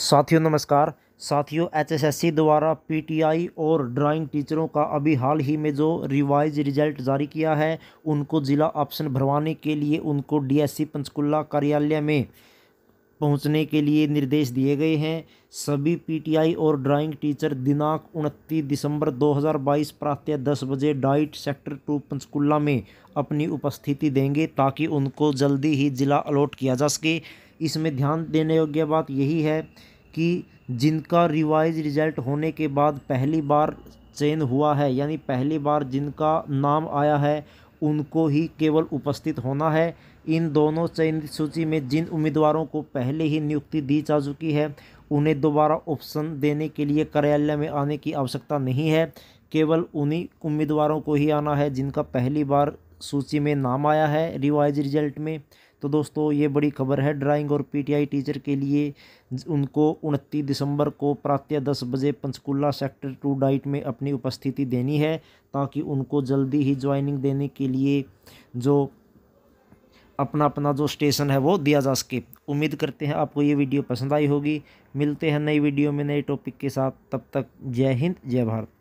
साथियों नमस्कार साथियों एचएसएससी द्वारा पीटीआई और ड्राइंग टीचरों का अभी हाल ही में जो रिवाइज रिजल्ट जारी किया है उनको ज़िला ऑप्शन भरवाने के लिए उनको डीएससी पंचकुला कार्यालय में पहुंचने के लिए निर्देश दिए गए हैं सभी पीटीआई और ड्राइंग टीचर दिनांक उनतीस दिसंबर 2022 प्रातः 10 बजे डाइट सेक्टर टू पंचकुला में अपनी उपस्थिति देंगे ताकि उनको जल्दी ही ज़िला अलॉट किया जा सके इसमें ध्यान देने योग्य बात यही है कि जिनका रिवाइज रिजल्ट होने के बाद पहली बार चयन हुआ है यानी पहली बार जिनका नाम आया है उनको ही केवल उपस्थित होना है इन दोनों चयनित सूची में जिन उम्मीदवारों को पहले ही नियुक्ति दी जा चुकी है उन्हें दोबारा ऑप्शन देने के लिए कार्यालय में आने की आवश्यकता नहीं है केवल उन्हीं उम्मीदवारों को ही आना है जिनका पहली बार सूची में नाम आया है रिवाइज रिजल्ट में तो दोस्तों ये बड़ी खबर है ड्राइंग और पीटीआई टीचर के लिए उनको उनतीस दिसंबर को प्रातः दस बजे पंचकुला सेक्टर टू डाइट में अपनी उपस्थिति देनी है ताकि उनको जल्दी ही ज्वाइनिंग देने के लिए जो अपना अपना जो स्टेशन है वो दिया जा सके उम्मीद करते हैं आपको ये वीडियो पसंद आई होगी मिलते हैं नई वीडियो में नए टॉपिक के साथ तब तक जय हिंद जय भारत